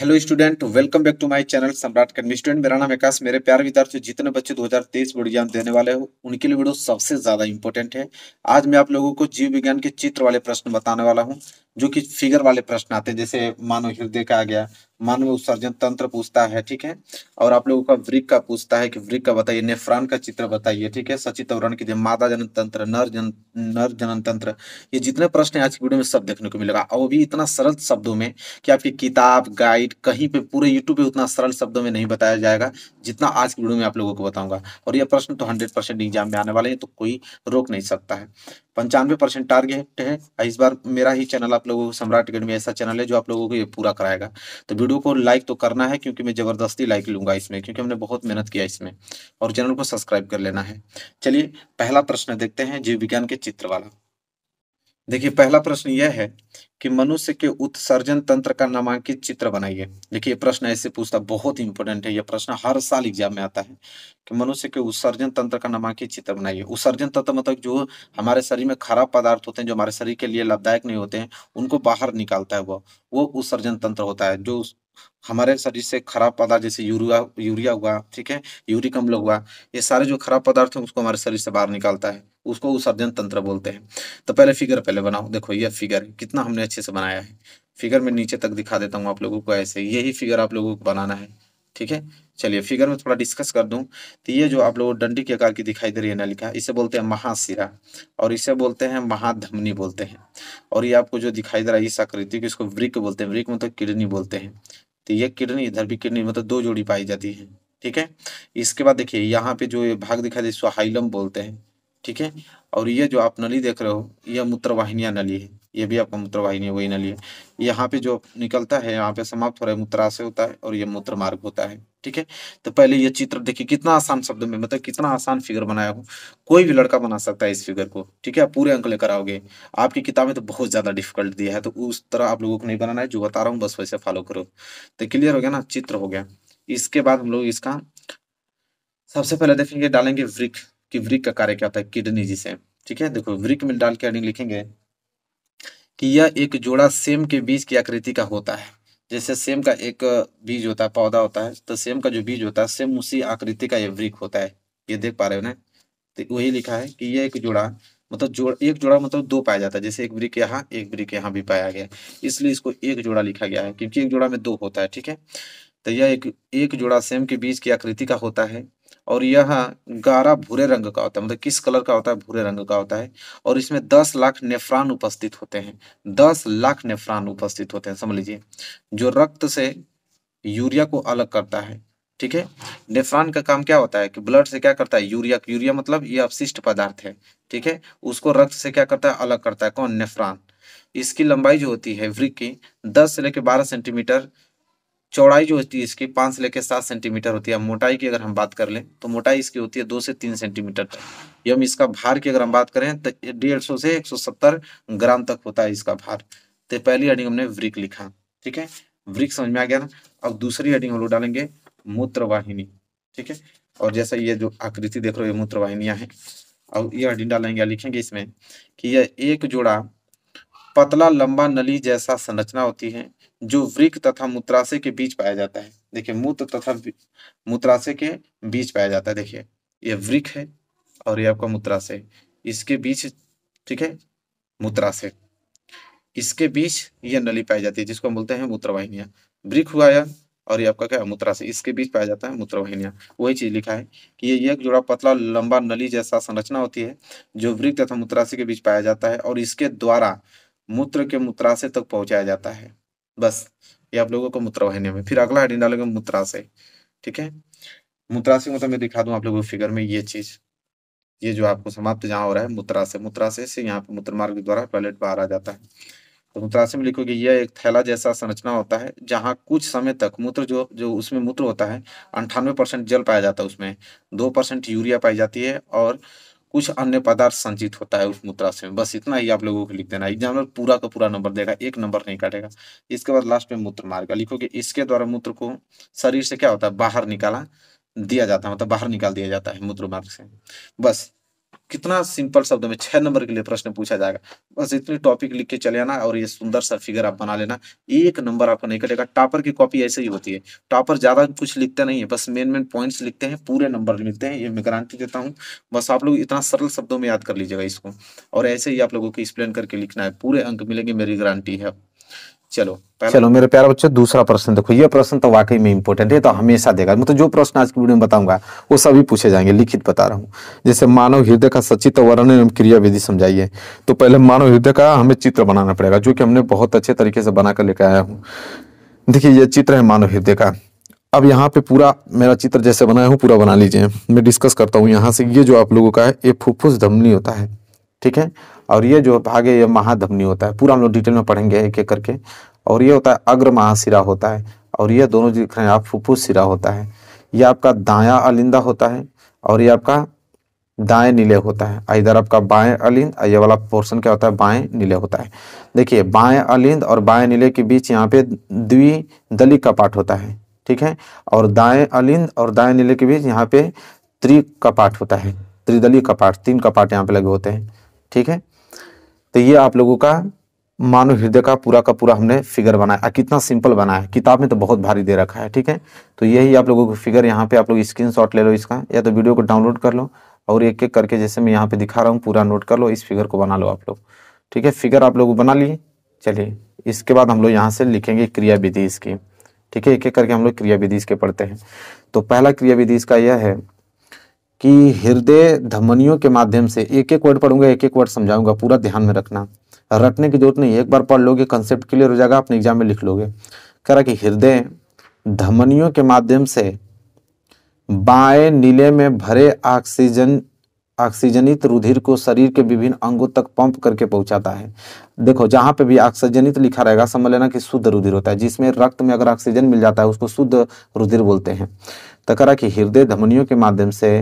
hello student welcome back to my channel Samrat academy student मेरा नाम विकास मेरे प्यार विद्यार्थी जितने बच्चे 2023 बोर्ड एग्जाम देने वाले हो उनके लिए वीडियो सबसे ज्यादा इंपॉर्टेंट है आज मैं आप लोगों को जीव विज्ञान के चित्र वाले प्रश्न बताने वाला हूं जो कि फिगर वाले प्रश्न आते हैं जैसे मानव हृदय का आ गया मानव उत्सर्जन तंत्र पूछता है ठीक है और आप लोगों का वृक का पूछता है कि वृक का बताइए नेफ्रान का चित्र बताइए ठीक है सचित अवरण की मादा जनन तंत्र नर जन नर जनन तंत्र ये जितने प्रश्न आज की वीडियो में सब देखने को मिलेगा और वो भी इतना सरल शब्दों में कि आपकी किताब गाइड कहीं पे पूरे यूट्यूब पे उतना सरल शब्दों में नहीं बताया जाएगा जितना आज की वीडियो में आप लोगों को बताऊंगा और यह प्रश्न तो हंड्रेड एग्जाम में आने वाले हैं तो कोई रोक नहीं सकता है पंचानवे परसेंट टारगेट है इस बार मेरा ही चैनल आप लोगों को सम्राट अकेडमी ऐसा चैनल है जो आप लोगों को ये पूरा कराएगा तो वीडियो को लाइक तो करना है क्योंकि मैं ज़बरदस्ती लाइक लूंगा इसमें क्योंकि हमने बहुत मेहनत किया इसमें और चैनल को सब्सक्राइब कर लेना है चलिए पहला प्रश्न देखते हैं जीव विज्ञान के चित्र वाला देखिए पहला प्रश्न यह है कि मनुष्य के उत्सर्जन तंत्र का नामांकित चित्र बनाइए देखिए प्रश्न ऐसे पूछता बहुत इंपॉर्टेंट है यह प्रश्न हर साल एग्जाम में आता है कि मनुष्य के उत्सर्जन तंत्र का नामांकित चित्र बनाइए उत्सर्जन तंत्र मतलब जो हमारे शरीर में खराब पदार्थ होते हैं जो हमारे शरीर के लिए लाभदायक नहीं होते हैं उनको बाहर निकालता है वह वो उत्सर्जन तंत्र होता है जो हमारे शरीर से खराब पदार्थ जैसे यूरिया यूरिया हुआ ठीक है यूरिक अम्ल हुआ ये सारे जो खराब पदार्थ हैं उसको हमारे शरीर से बाहर निकालता है उसको उत्सर्जन तंत्र बोलते हैं तो पहले फिगर पहले बनाओ देखो ये फिगर कितना हमने अच्छे से बनाया है फिगर में नीचे तक दिखा देता हूँ आप लोगों को ऐसे यही फिगर आप लोगों को बनाना है ठीक है चलिए फिगर में थोड़ा डिस्कस कर दूं तो ये जो आप लोगों डंडी के आकार की दिखाई दे रही है नलिका इसे बोलते हैं महाशिरा और इसे बोलते हैं महाधमनी बोलते हैं और ये आपको जो दिखाई दे रहा है इस आकृति को इसको वृक बोलते हैं वृक मतलब किडनी बोलते हैं तो ये किडनी इधर भी किडनी मतलब दो जोड़ी पाई जाती है ठीक है इसके बाद देखिए यहाँ पे जो ये भाग दिखाई दे इसको हाइलम बोलते हैं ठीक है और ये जो आप नली देख रहे हो यह मूत्रवाहिनिया नली है ये भी आपका मूत्रवाहिनी वही नली है यहाँ पे जो निकलता है यहाँ पे समाप्त हो रहा है मूत्राशय होता है और ये मूत्र मार्ग होता है ठीक है तो पहले ये चित्र देखिए कितना आसान शब्द में मतलब कितना आसान फिगर बनाया हो कोई भी लड़का बना सकता है इस फिगर को ठीक है आप पूरे अंक लेकर आओगे आपकी किताबें तो बहुत ज़्यादा डिफिकल्ट दिया है तो उस तरह आप लोगों को नहीं बनाना है जो बता रहा हूँ बस वैसे फॉलो करो तो क्लियर हो गया ना चित्र हो गया इसके बाद हम लोग इसका सबसे पहले देखेंगे डालेंगे वृक्ष की वृक्ष का कार्य क्या होता है किडनी जिसे ठीक है देखो वृक्ष में डाल के लिखेंगे कि यह एक जोड़ा सेम के बीज की आकृति का होता है जैसे सेम का एक बीज होता है पौधा होता है तो सेम का जो बीज होता है सेम उसी आकृति का यह वृक्ष होता है ये देख पा रहे हो ना तो वही लिखा है कि यह एक जोड़ा मतलब जोड़ एक जोड़ा मतलब दो पाया जाता है जैसे एक ब्रिक यहाँ एक ब्रिक यहाँ भी पाया गया इसलिए इसको एक जोड़ा लिखा गया है क्योंकि एक जोड़ा में दो होता है ठीक है तो यह एक एक जोड़ा सेम के बीज की आकृति का होता है और यह गारा भूरे रंग का होता है मतलब किस कलर का होता है भूरे रंग का होता है और इसमें दस लाख नेफ्रान उपस्थित होते हैं दस लाख नेफ्रान उपस्थित होते हैं समझ लीजिए जो रक्त से यूरिया को अलग करता है ठीक है नेफ्रान का काम क्या होता है कि ब्लड से क्या करता है यूरिया यूरिया मतलब ये अपशिष्ट पदार्थ है ठीक है उसको रक्त से क्या करता है अलग करता है कौन नेफ्रान इसकी लंबाई जो होती है वृक्ष की दस से लेकर बारह सेंटीमीटर चौड़ाई जो होती है इसकी पाँच से लेकर सात सेंटीमीटर होती है मोटाई की अगर हम बात कर लें तो मोटाई इसकी होती है दो से तीन सेंटीमीटर तक एवं इसका भार की अगर हम बात करें तो डेढ़ सौ से एक सौ सत्तर ग्राम तक होता है इसका भार तो पहली हडिंग हमने वृक लिखा ठीक है वृक समझ में आ गया ना अब दूसरी हडिंग हम लोग डालेंगे मूत्रवाहिनी ठीक है और जैसा ये जो आकृति देख रहे हो ये मूत्रवाहिनियाँ हैं अब ये हडिंग डालेंगे लिखेंगे इसमें कि यह एक जोड़ा पतला लंबा नली जैसा संरचना होती है जो वृक तथा मूत्राशय के बीच पाया जाता है देखिए मूत्र तथा मूत्राशय के बीच पाया जाता है देखिए ये वृक है और ये आपका मूत्राशय इसके बीच ठीक है मूत्राशय इसके बीच ये नली पाई जाती है जिसको हम बोलते हैं मूत्रवाहिनियां वृक हुआ या और ये आपका क्या है मूत्राशय इसके बीच पाया जाता है मूत्रवाहिनियां वही चीज लिखा है कि ये एक जोड़ा पतला लंबा नली जैसा संरचना होती है जो वृक्ष तथा मूत्राशय के बीच पाया जाता है और इसके द्वारा मूत्र के मूत्राशय तक पहुंचाया जाता है बस ये आप लोगों को मूत्रवाहिनी में फिर अगला हेडिंग डालोगे मूत्राशय ठीक है मूत्राशय मतलब मैं दिखा दूं आप लोगों को फिगर में ये चीज ये जो आपको समाप्त जहाँ हो रहा है मूत्राशय मूत्राशय से यहाँ पे मूत्र मार्ग द्वारा टॉयलेट बाहर आ जाता है तो मूत्राशय में लिखोगे यह एक थैला जैसा संरचना होता है जहाँ कुछ समय तक मूत्र जो जो उसमें मूत्र होता है अंठानवे परसेंट जल पाया जाता है उसमें दो परसेंट यूरिया पाई जाती है और कुछ अन्य पदार्थ संचित होता है उस मूत्राशय में बस इतना ही आप लोगों को लिख देना एग्जाम्पल पूरा का पूरा नंबर देगा एक नंबर नहीं काटेगा इसके बाद लास्ट में मूत्र मार्ग लिखोगे इसके द्वारा मूत्र को शरीर से क्या होता है बाहर निकाला दिया जाता है मतलब बाहर निकाल दिया जाता है मूत्र मार्ग से बस कितना सिंपल शब्द में छह नंबर के लिए प्रश्न पूछा जाएगा बस इतनी टॉपिक लिख के चले आना और ये सुंदर सा फिगर आप बना लेना एक नंबर आपको नहीं कटेगा टॉपर की कॉपी ऐसे ही होती है टॉपर ज्यादा कुछ लिखते नहीं है बस मेन मेन पॉइंट्स लिखते हैं पूरे नंबर लिखते हैं ये मैं गारंटी देता हूँ बस आप लोग इतना सरल शब्दों में याद कर लीजिएगा इसको और ऐसे ही आप लोगों को एक्सप्लेन करके लिखना है पूरे अंक मिलेंगे मेरी गारंटी है चलो चलो मेरे प्यारे बच्चों दूसरा प्रश्न देखो ये प्रश्न तो वाकई में इंपोर्टेंट है तो हमेशा देगा मतलब तो जो प्रश्न आज की वीडियो में बताऊंगा वो सभी पूछे जाएंगे लिखित बता रहा हूँ जैसे मानव हृदय का सचित्र वर्णन एवं क्रिया विधि समझाइए तो पहले मानव हृदय का हमें चित्र बनाना पड़ेगा जो कि हमने बहुत अच्छे तरीके से बनाकर लेकर आया हूँ देखिये ये चित्र है मानव हृदय का अब यहाँ पे पूरा मेरा चित्र जैसे बनाया हूँ पूरा बना लीजिए मैं डिस्कस करता हूँ यहाँ से ये जो आप लोगों का है ये फुफ्फुस धमनी होता है ठीक है और ये जो भाग्य ये महाधमनी होता है पूरा हम लोग डिटेल में पढ़ेंगे एक एक करके और ये होता है अग्र महाशिरा होता है और ये दोनों दिख रहे हैं आप फुफ्फुस शिरा होता है ये आपका दाया अलिंदा होता है और ये आपका दाएं नीले होता है इधर आपका बाएं अलिंद ये वाला पोर्शन क्या होता है बाएं नीले होता है देखिए बाएं अलिंद और बाएं नीले के बीच यहाँ पे का कपाट होता है ठीक है और दाएं अलिंद और दाएं नीले के बीच यहाँ पे त्रि पाठ होता है का कपाट तीन कपाट यहाँ पे लगे होते हैं ठीक है तो ये आप लोगों का मानव हृदय का पूरा का पूरा हमने फिगर बनाया कितना सिंपल बनाया है किताब में तो बहुत भारी दे रखा है ठीक है तो यही आप लोगों को फिगर यहाँ पे आप लोग स्क्रीन ले लो इसका या तो वीडियो को डाउनलोड कर लो और एक एक करके जैसे मैं यहाँ पे दिखा रहा हूँ पूरा नोट कर लो इस फिगर को बना लो आप लोग ठीक है फिगर आप लोग बना लिए चलिए इसके बाद हम लोग यहाँ से लिखेंगे क्रिया विधि इसकी ठीक है एक एक करके हम लोग क्रिया विधि इसके पढ़ते हैं तो पहला क्रिया विधि इसका यह है कि हृदय धमनियों के माध्यम से एक एक वर्ड पढ़ूंगा एक एक वर्ड समझाऊंगा पूरा ध्यान में रखना रटने की जरूरत नहीं एक बार पढ़ लोगे कंसेप्ट क्लियर हो जाएगा अपने एग्जाम में लिख लोगे कह रहा कि हृदय धमनियों के माध्यम से बाएं नीले में भरे ऑक्सीजन ऑक्सीजनित रुधिर को शरीर के विभिन्न अंगों तक पंप करके पहुंचाता है देखो जहां पे भी ऑक्सीजनित लिखा रहेगा समझ लेना कि शुद्ध रुधिर होता है जिसमें रक्त में अगर ऑक्सीजन मिल जाता है उसको शुद्ध रुधिर बोलते हैं तो करा कि हृदय धमनियों के माध्यम से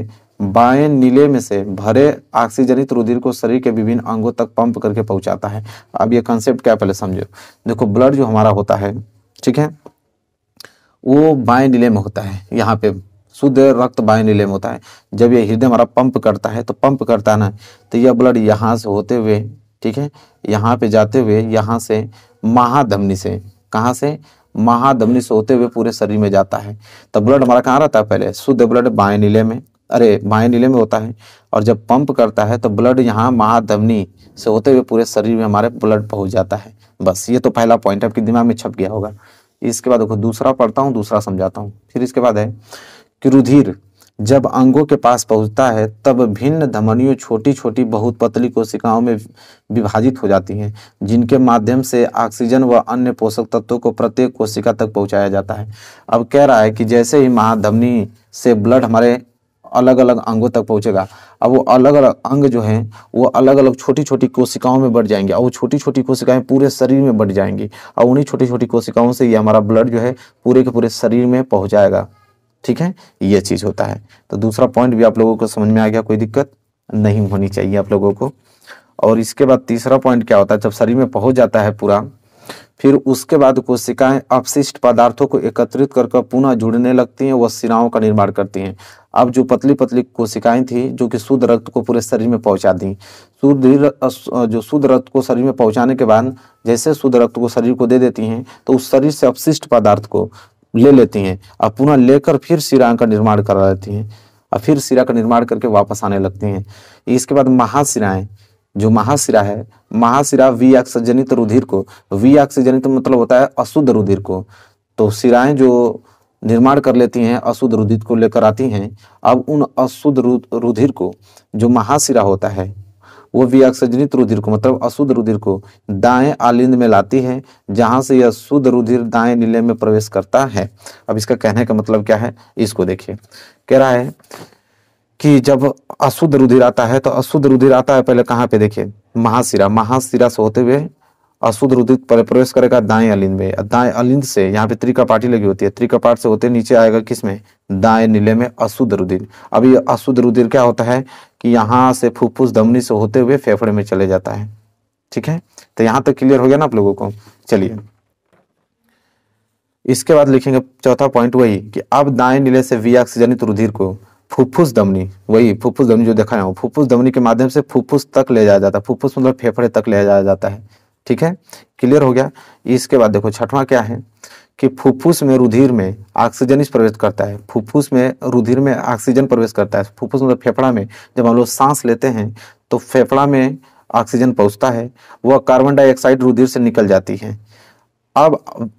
बाएं नीले में से भरे ऑक्सीजनित रुधिर को शरीर के विभिन्न अंगों तक पंप करके पहुंचाता है अब ये कंसेप्ट क्या पहले समझो देखो ब्लड जो हमारा होता है ठीक है वो बाएं नीले में होता है यहाँ पे शुद्ध रक्त बाएं नीले में होता है जब ये हृदय हमारा पंप करता है तो पंप करता ना तो यह ब्लड यहाँ से होते हुए ठीक है यहाँ पे जाते हुए यहाँ से महाधमनी से कहाँ से महाधमनी से होते हुए पूरे शरीर में जाता है तो ब्लड हमारा कहाँ रहता है पहले शुद्ध ब्लड बाएं नीले में अरे बाएं नीले में होता है और जब पंप करता है तो ब्लड यहाँ महाधमनी से होते हुए पूरे शरीर में हमारे ब्लड पहुँच जाता है बस ये तो पहला पॉइंट आपके दिमाग में छप गया होगा इसके बाद देखो दूसरा पढ़ता हूँ दूसरा समझाता हूँ फिर इसके बाद है कि रुधिर जब अंगों के पास पहुंचता है तब भिन्न धमनियों छोटी छोटी बहुत पतली कोशिकाओं में विभाजित हो जाती हैं जिनके माध्यम से ऑक्सीजन व अन्य पोषक तत्वों को प्रत्येक कोशिका तक पहुंचाया जाता है अब कह रहा है कि जैसे ही महाधमनी से ब्लड हमारे अलग अलग अंगों तक पहुंचेगा अब वो अलग अलग अंग जो हैं वो अलग अलग छोटी छोटी कोशिकाओं में बढ़ जाएंगे और वो छोटी छोटी कोशिकाएं पूरे शरीर में बढ़ जाएंगी और उन्हीं छोटी छोटी कोशिकाओं से ये हमारा ब्लड जो है पूरे के पूरे शरीर में पहुँचाएगा ठीक है ये चीज़ होता है तो दूसरा पॉइंट भी आप लोगों को समझ में आ गया कोई दिक्कत नहीं होनी चाहिए आप लोगों को और इसके बाद तीसरा पॉइंट क्या होता है जब शरीर में पहुंच जाता है पूरा फिर उसके बाद कोशिकाएं अपशिष्ट पदार्थों को एकत्रित कर पुनः जुड़ने लगती हैं व सिराओं का निर्माण करती हैं अब जो पतली पतली कोशिकाएं थी जो कि शुद्ध रक्त को पूरे शरीर में पहुंचा दी शुद्ध जो शुद्ध रक्त को शरीर में पहुंचाने के बाद जैसे शुद्ध रक्त को शरीर को दे देती हैं तो उस शरीर से अपशिष्ट पदार्थ को ले लेती हैं और पुनः लेकर फिर सिराओं का निर्माण कर लेती हैं और फिर सिरा का निर्माण करके वापस आने लगती हैं इसके बाद महासिराएं जो महाशिरा है महाशिरा वी जनित रुधिर को वी जनित मतलब होता है अशुद्ध रुधिर को तो सिराएं जो निर्माण कर लेती हैं अशुद्ध रुधिर को लेकर आती हैं अब उन अशुद्ध रुधिर को जो महाशिरा होता है वो व्यक्सजनित रुधिर को मतलब अशुद्ध रुधिर को दाएं आलिंद में लाती है जहां से यह शुद्ध रुधिर दाएं नीले में प्रवेश करता है अब इसका कहने का मतलब क्या है इसको देखिए कह रहा है कि जब अशुद्ध रुधिर आता है तो अशुद्ध रुधिर आता है पहले कहाँ पे देखिए महाशिरा महाशिरा से होते हुए अशुद्ध रुधिर पहले प्रवेश करेगा दाएं अलिंद में दाएं अलिंद से यहाँ पे त्रिकापाटी लगी होती है त्रिकापाट से होते नीचे आएगा किस में दाएं नीले में अशुद्ध रुधिर अब ये अशुद्ध रुधिर क्या होता है कि यहाँ से फुफ्फुस धमनी से होते हुए फेफड़े में चले जाता है ठीक है तो यहाँ तक क्लियर हो गया ना आप लोगों को चलिए इसके बाद लिखेंगे चौथा पॉइंट वही कि अब दाएं नीले से वी ऑक्सीजनित रुधिर को फुफ्फुस दमनी वही फुफ्फुस दमनी जो देखा है फुफ्फुस दमनी के माध्यम से फुफ्फुस तक ले जाया जाता है फुफ्फुस मतलब फेफड़े तक ले जाया जाता है ठीक है क्लियर हो गया इसके बाद देखो छठवां क्या है कि फुफ्फुस में रुधिर में ऑक्सीजन प्रवेश करता है फुफ्फुस में रुधिर में ऑक्सीजन प्रवेश करता है फुफ्फुस मतलब फेफड़ा में जब हम लोग सांस लेते हैं तो फेफड़ा में ऑक्सीजन पहुंचता है वह कार्बन डाइऑक्साइड रुधिर से निकल जाती है अब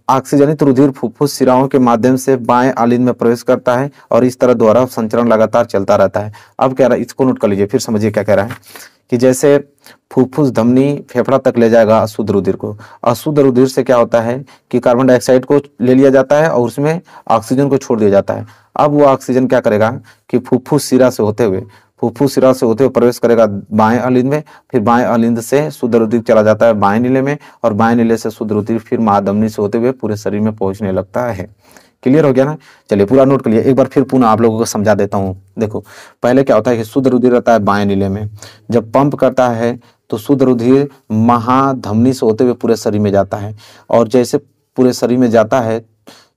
ऑक्सीजनित रुधिर फुफ्फुस सिराओं के माध्यम से बाएं आलिंद में प्रवेश करता है और इस तरह द्वारा संचरण लगातार चलता रहता है अब कह रहा है इसको नोट कर लीजिए फिर समझिए क्या कह रहा है कि जैसे फुफ्फुस धमनी फेफड़ा तक ले जाएगा अशुद्ध रुधिर को अशुद्ध रुधिर से क्या होता है कि कार्बन डाइऑक्साइड को ले लिया जाता है और उसमें ऑक्सीजन को छोड़ दिया जाता है अब वो ऑक्सीजन क्या करेगा कि फुफ्फुस सिरा से होते हुए फुफ्फू सिरा से होते हुए प्रवेश करेगा बाएं अलिंद में फिर बाएं अलिंद से शुद्ध रुधिर चला जाता है बाएं नीले में और बाएं नीले से शुद्ध रुधिर फिर महाधमनी से होते हुए पूरे शरीर में पहुंचने लगता है क्लियर हो गया ना चलिए पूरा नोट करिए एक बार फिर पुनः आप लोगों को समझा देता हूँ देखो पहले क्या होता है कि शुद्ध रुधिर रहता है बाएं नीले में जब पंप करता है तो शुद्ध रुधिर महाधमनी से होते हुए पूरे शरीर में जाता है और जैसे पूरे शरीर में जाता है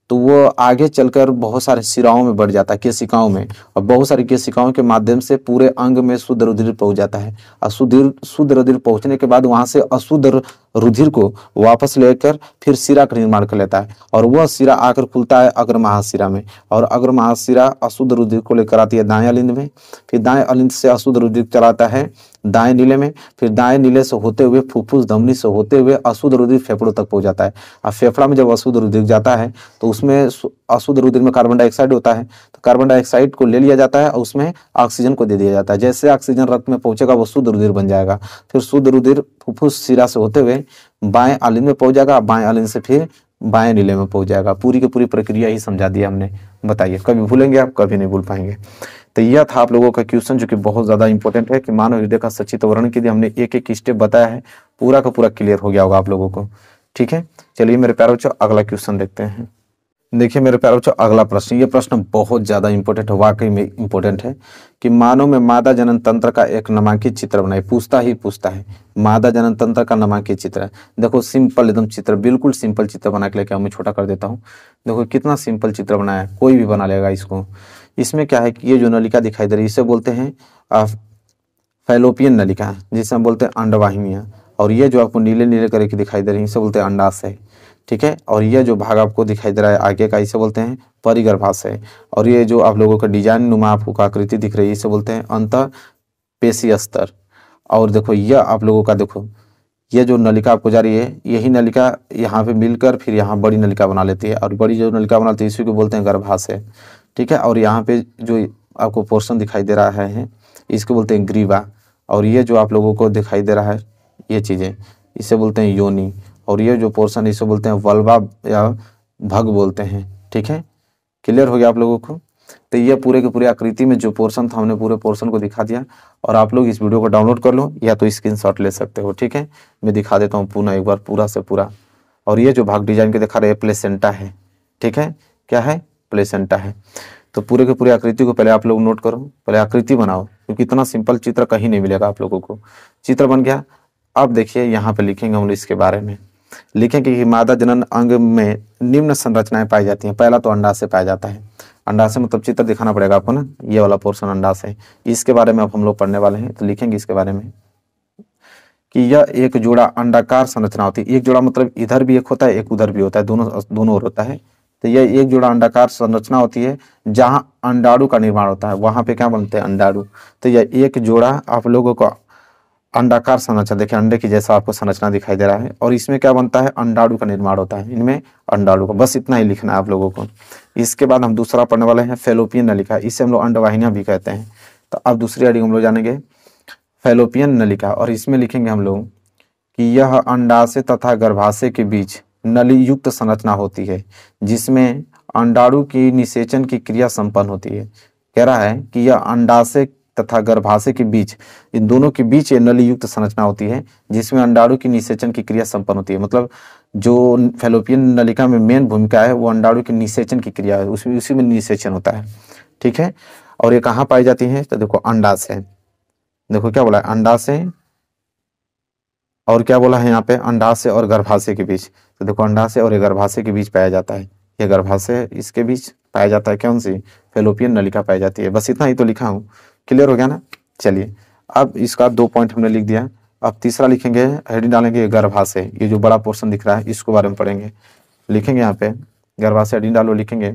तो वो आगे चलकर बहुत सारे सिराओं में बढ़ जाता है केशिकाओं में और बहुत सारी केशिकाओं के माध्यम से पूरे अंग में शुद्ध रुधिर पहुंच जाता है और शुद्ध शुद्ध रुधिर पहुंचने के बाद वहां से अशुद्र रुधिर को वापस लेकर फिर सिरा का निर्माण कर लेता है और वह सिरा आकर खुलता है अग्र महाशिरा में और अग्र महाशिरा अशुद्ध रुधिर को लेकर आती है दाएं अलिंद में फिर दाएं अलिंद से अशुद्ध रुधिर चलाता है दाएं नीले में फिर दाएं नीले से होते हुए फुफ्फुस धमनी से होते हुए अशुद्ध रुधिर फेफड़ों तक पहुंच जाता है और फेफड़ा में जब अशुद्ध रुधिर जाता है तो उसमें अशुद्ध रुधिर में कार्बन डाइऑक्साइड होता है तो कार्बन डाइऑक्साइड को ले लिया जाता है और उसमें ऑक्सीजन को दे दिया जाता है जैसे ऑक्सीजन रक्त में पहुंचेगा वो शुद्ध रुधिर बन जाएगा फिर शुद्ध रुधिर फुफ्फुस सिरा से होते हुए बाएं आलिंग में पहुंच जाएगा बाएं आलिंग से फिर बाएं नीले में पहुंच जाएगा पूरी की पूरी प्रक्रिया ही समझा दिया हमने बताइए कभी भूलेंगे आप कभी नहीं भूल पाएंगे तो यह था आप लोगों का क्वेश्चन जो कि बहुत ज़्यादा इंपॉर्टेंट है कि मानव हृदय का सचित वर्ण के लिए हमने एक एक स्टेप बताया है पूरा का पूरा क्लियर हो गया होगा आप लोगों को ठीक है चलिए मेरे प्यार बच्चों अगला क्वेश्चन देखते हैं देखिए मेरे प्यारे बच्चों अगला प्रश्न ये प्रश्न बहुत ज़्यादा इंपोर्टेंट है वाकई में इंपोर्टेंट है कि मानव में मादा जनन तंत्र का एक नामांकित चित्र बनाए पूछता ही पूछता है मादा जनन तंत्र का नामांकित चित्र है देखो सिंपल एकदम चित्र बिल्कुल सिंपल चित्र बना के लेके मैं छोटा कर देता हूँ देखो कितना सिंपल चित्र बनाया है कोई भी बना लेगा इसको इसमें क्या है कि ये जो नलिका दिखाई दे रही है इसे बोलते हैं फैलोपियन नलिका जिसे हम बोलते हैं अंडवाहिमिया और ये जो आपको नीले नीले करके दिखाई दे रही है इसे बोलते हैं अंडाशय ठीक है और यह जो भाग आपको दिखाई दे रहा है आगे का इसे बोलते हैं परिगर्भाशय और ये जो आप लोगों का डिजाइन नुमा आपको आकृति दिख रही है इसे बोलते हैं अंत पेशी स्तर और देखो यह आप लोगों का देखो यह जो नलिका आपको जा रही है यही नलिका यहाँ पे मिलकर फिर यहाँ बड़ी नलिका बना लेती है और बड़ी जो नलिका बनाती है इसी को बोलते हैं गर्भाशय ठीक है और यहाँ पे जो आपको पोर्शन दिखाई दे रहा है इसको बोलते हैं ग्रीवा और ये जो आप लोगों को दिखाई दे रहा है ये चीज़ें इसे बोलते हैं योनी और ये जो पोर्सन इसे बोलते हैं वल्वा या भग बोलते हैं ठीक है क्लियर हो गया आप लोगों को तो ये पूरे के पूरे आकृति में जो पोर्सन था हमने पूरे पोर्सन को दिखा दिया और आप लोग इस वीडियो को डाउनलोड कर लो या तो स्क्रीनशॉट ले सकते हो ठीक है मैं दिखा देता हूँ पुनः एक बार पूरा से पूरा और ये जो भाग डिजाइन के दिखा रहे हैं प्लेसेंटा है ठीक है क्या है प्लेसेंटा है तो पूरे के पूरे आकृति को पहले आप लोग नोट करो पहले आकृति बनाओ क्योंकि इतना सिंपल चित्र कहीं नहीं मिलेगा आप लोगों को चित्र बन गया अब देखिए यहाँ पे लिखेंगे हम इसके बारे में लिखें कि मादा जनन अंग में निम्न संरचनाएं पाई जाती हैं पहला तो अंडा से पाया जाता है अंडा से मतलब चित्र दिखाना पड़ेगा आपको ना ये वाला पोर्शन अंडा से इसके बारे में अब हम लोग पढ़ने वाले हैं तो लिखेंगे इसके बारे में कि यह एक जोड़ा अंडाकार संरचना होती है एक जोड़ा मतलब इधर भी एक होता है एक उधर भी होता है दोनों दोनों ओर होता है तो यह एक जोड़ा अंडाकार संरचना होती है जहां अंडाड़ू का निर्माण होता है वहां पे क्या बनते हैं अंडाड़ू तो यह एक जोड़ा आप लोगों को अंडाकार संरचना देखिए अंडे की जैसा आपको संरचना दिखाई दे रहा है और इसमें क्या बनता है अंडाणु का निर्माण होता है इनमें अंडाणु का बस इतना ही लिखना है आप लोगों को इसके बाद हम दूसरा पढ़ने वाले हैं फेलोपियन नलिका इसे हम लोग अंडवाहिनियाँ भी कहते हैं तो अब दूसरी आइडिंग हम लोग जानेंगे फेलोपियन नलिका और इसमें लिखेंगे हम लोग कि यह अंडाशय तथा गर्भाशय के बीच नली युक्त संरचना होती है जिसमें अंडाणु की निषेचन की क्रिया संपन्न होती है कह रहा है कि यह अंडाशय तथा गर्भाशय के बीच इन दोनों के बीच ये नली युक्त संरचना होती है जिसमें अंडाणु की निषेचन की क्रिया संपन्न होती है मतलब जो फेलोपियन नलिका में मेन भूमिका है वो अंडाणु के निषेचन की क्रिया है उसमें उसी में निषेचन होता है ठीक है और ये कहाँ पाई जाती है तो देखो अंडाशय देखो क्या बोला है अंडाशय और क्या बोला है यहाँ पे अंडाशय और गर्भाशय के बीच तो देखो अंडाशय और गर्भाशय के बीच पाया जाता है ये गर्भाशय इसके बीच पाया जाता है कौन सी फेलोपियन नलिका पाई जाती है बस इतना ही तो लिखा हूँ क्लियर हो गया ना चलिए अब इसका दो पॉइंट हमने लिख दिया अब तीसरा लिखेंगे हेडिंग डालेंगे गर्भाशय ये जो बड़ा पोर्शन दिख रहा है इसको बारे में पढ़ेंगे लिखेंगे यहाँ पे गर्भाशय हेडिंग डालो लिखेंगे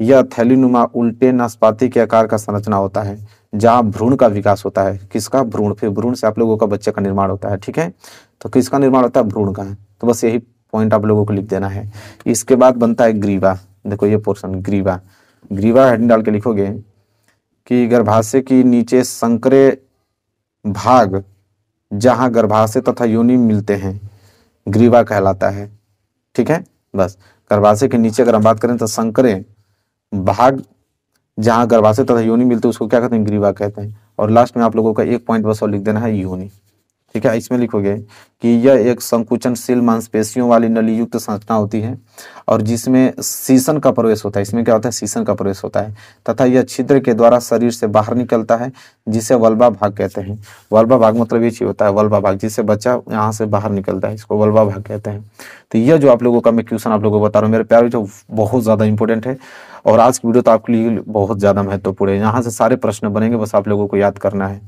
यह थैलीनुमा उल्टे नाशपाती के आकार का संरचना होता है जहाँ भ्रूण का विकास होता है किसका भ्रूण फिर भ्रूण से आप लोगों का बच्चे का निर्माण होता है ठीक है तो किसका निर्माण होता है भ्रूण का है तो बस यही पॉइंट आप लोगों को लिख देना है इसके बाद बनता है ग्रीवा देखो ये पोर्शन ग्रीवा ग्रीवा हेडिंग डाल के लिखोगे कि गर्भाशय की नीचे संकरे भाग जहाँ गर्भाशय तथा योनि मिलते हैं ग्रीवा कहलाता है ठीक है बस गर्भाशय के नीचे अगर हम बात करें तो संकरे भाग जहाँ गर्भाशय तथा योनि मिलते हैं उसको क्या कहते हैं ग्रीवा कहते हैं और लास्ट में आप लोगों का एक पॉइंट बस और लिख देना है योनि ठीक है इसमें लिखोगे कि यह एक संकुचनशील मांसपेशियों वाली नली युक्त संरचना होती है और जिसमें सीसन का प्रवेश होता है इसमें क्या होता है सीसन का प्रवेश होता है तथा यह छिद्र के द्वारा शरीर से बाहर निकलता है जिसे वल्बा भाग कहते हैं वल्बा भाग मतलब ये चीज होता है वल्बा भाग जिससे बच्चा यहाँ से बाहर निकलता है इसको वल्बा भाग कहते हैं तो यह जो आप लोगों का मैं क्वेश्चन आप लोगों को बता रहा हूँ मेरे प्यार जो बहुत ज़्यादा इंपॉर्टेंट है और आज की वीडियो तो आपके लिए बहुत ज़्यादा महत्वपूर्ण है यहाँ से सारे प्रश्न बनेंगे बस आप लोगों को याद करना है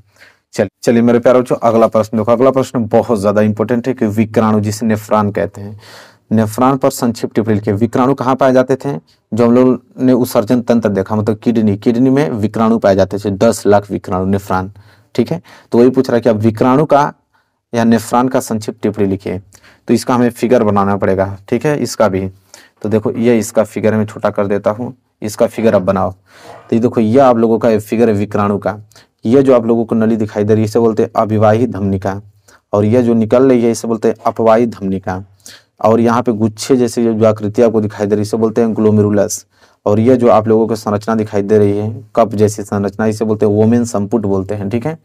चलिए मेरे प्यार बच्चों अगला प्रश्न देखो अगला प्रश्न बहुत ज्यादा इंपॉर्टेंट है कि विक्राणु जिसे नेफ्रान कहते हैं नेफ्रान पर संक्षिप्त टिप्पणी लिखे विक्राणु कहाँ पाए जाते थे जो हम लोग ने उत्सर्जन तंत्र देखा मतलब किडनी किडनी में विक्राणु पाए जाते थे दस लाख विक्राणु नेफ्रान ठीक है तो वही पूछ रहा है कि अब विक्राणु का या नेफ्रान का संक्षिप्त टिप्पणी लिखे तो इसका हमें फिगर बनाना पड़ेगा ठीक है इसका भी तो देखो ये इसका फिगर मैं छोटा कर देता हूँ इसका फिगर आप बनाओ तो ये देखो यह आप लोगों का फिगर है विक्राणु का यह जो आप लोगों को नली दिखाई दे रही है इसे बोलते हैं अविवाही धमनिका और यह जो निकल रही है इसे बोलते हैं अपवाही धमनिका और यहाँ पे गुच्छे जैसे जो आकृति आपको दिखाई दे रही है इसे बोलते हैं ग्लोमेरुलस और यह जो आप लोगों को संरचना दिखाई दे रही है कप जैसी संरचना इसे बोलते हैं वोमेन संपुट बोलते हैं ठीक है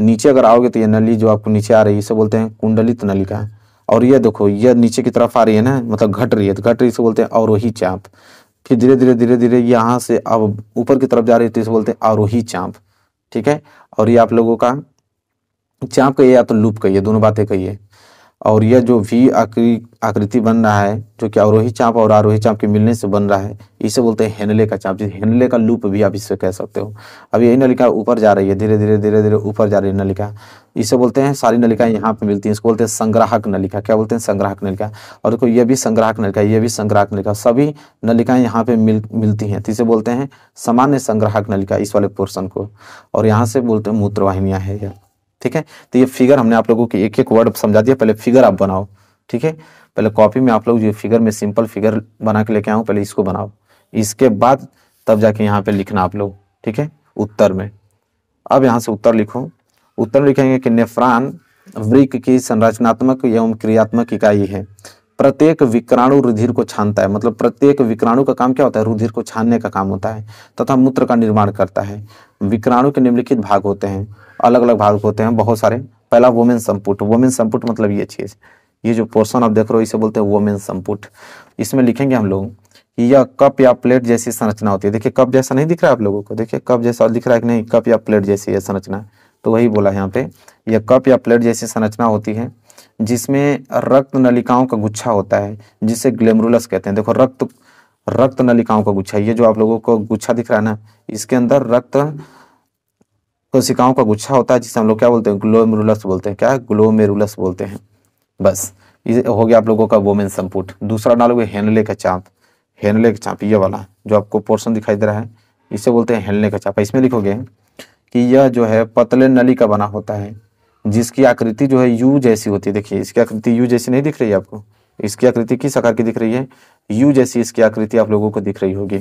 नीचे अगर आओगे तो यह नली जो आपको नीचे आ रही है इसे बोलते हैं कुंडलित नलिका और यह देखो यह नीचे की तरफ आ रही है ना मतलब घट रही है तो घट रही है इसे बोलते हैं और वही चाप फिर धीरे धीरे धीरे धीरे यहाँ से अब ऊपर की तरफ जा रही है तो इसे बोलते हैं आरोही चाँप ठीक है और ये आप लोगों का चाँप कहिए या तो लूप कहिए दोनों बातें कहिए और यह जो वी आकृति बन रहा है जो कि अवरोही चाप और आरोही चाप के मिलने से बन रहा है इसे बोलते हैं हेनले का चाप जिस हेनले का लूप भी आप इससे कह सकते हो अब यही नलिका ऊपर जा रही है धीरे धीरे धीरे धीरे ऊपर जा रही है नलिका इसे बोलते हैं सारी नलिकाएं यहाँ पे मिलती हैं इसको बोलते हैं संग्राहक नलिका क्या बोलते हैं संग्राहक नलिका और देखो ये भी संग्राहक नलिका ये भी संग्राहक नलिका सभी नलिकाएं यहाँ पे मिल मिलती हैं तो इसे बोलते हैं सामान्य संग्राहक नलिका इस वाले पोर्सन को और यहाँ से बोलते हैं मूत्रवाहिनियाँ है यह ठीक है तो ये फिगर हमने आप लोगों की एक एक वर्ड समझा दिया पहले फिगर आप बनाओ ठीक है पहले कॉपी में आप लोग ये फिगर में सिंपल फिगर बना के लेके आऊँ पहले इसको बनाओ इसके बाद तब जाके यहाँ पे लिखना आप लोग ठीक है उत्तर में अब यहाँ से उत्तर लिखो उत्तर लिखेंगे कि नेफ्रान वृक की संरचनात्मक एवं क्रियात्मक इकाई है प्रत्येक विक्राणु रुधिर को छानता है मतलब प्रत्येक विक्राणु का काम क्या होता है रुधिर को छानने का काम होता है तथा मूत्र का निर्माण करता है विक्राणु के निम्नलिखित भाग होते हैं अलग अलग भाग होते हैं बहुत सारे पहला वोमेन संपुट वोमेन संपुट मतलब ये चीज़ ये जो पोर्सन आप देख रहे हो इसे बोलते हैं वोमेन संपुट इसमें लिखेंगे हम लोग यह कप या प्लेट जैसी संरचना होती है देखिए कप जैसा नहीं दिख रहा है आप लोगों को देखिए कप जैसा दिख रहा है कि नहीं कप या प्लेट जैसी यह संरचना तो वही बोला है यहाँ पे यह कप या प्लेट जैसी संरचना होती है जिसमें रक्त नलिकाओं का गुच्छा होता है जिसे ग्लेमरुलस कहते हैं देखो रक्त रक्त नलिकाओं का गुच्छा ये जो आप लोगों को गुच्छा दिख रहा है ना इसके अंदर रक्त कोशिकाओं का गुच्छा होता है जिसे हम लोग क्या बोलते हैं ग्लोमेरुलस बोलते हैं क्या ग्लोमेरुलस बोलते हैं बस ये हो गया आप लोगों का वोमेन संपुट दूसरा डालोग हेनले का चाप हेनले का चाप ये वाला जो आपको पोर्शन दिखाई दे रहा है इसे बोलते हैं हेनले का चाप इसमें लिखोगे कि यह जो है पतले नली का बना होता है जिसकी आकृति जो है यू जैसी होती है देखिए इसकी आकृति यू जैसी नहीं दिख रही है आपको इसकी आकृति किस आकार की दिख रही है यू जैसी इसकी आकृति आप लोगों को दिख रही होगी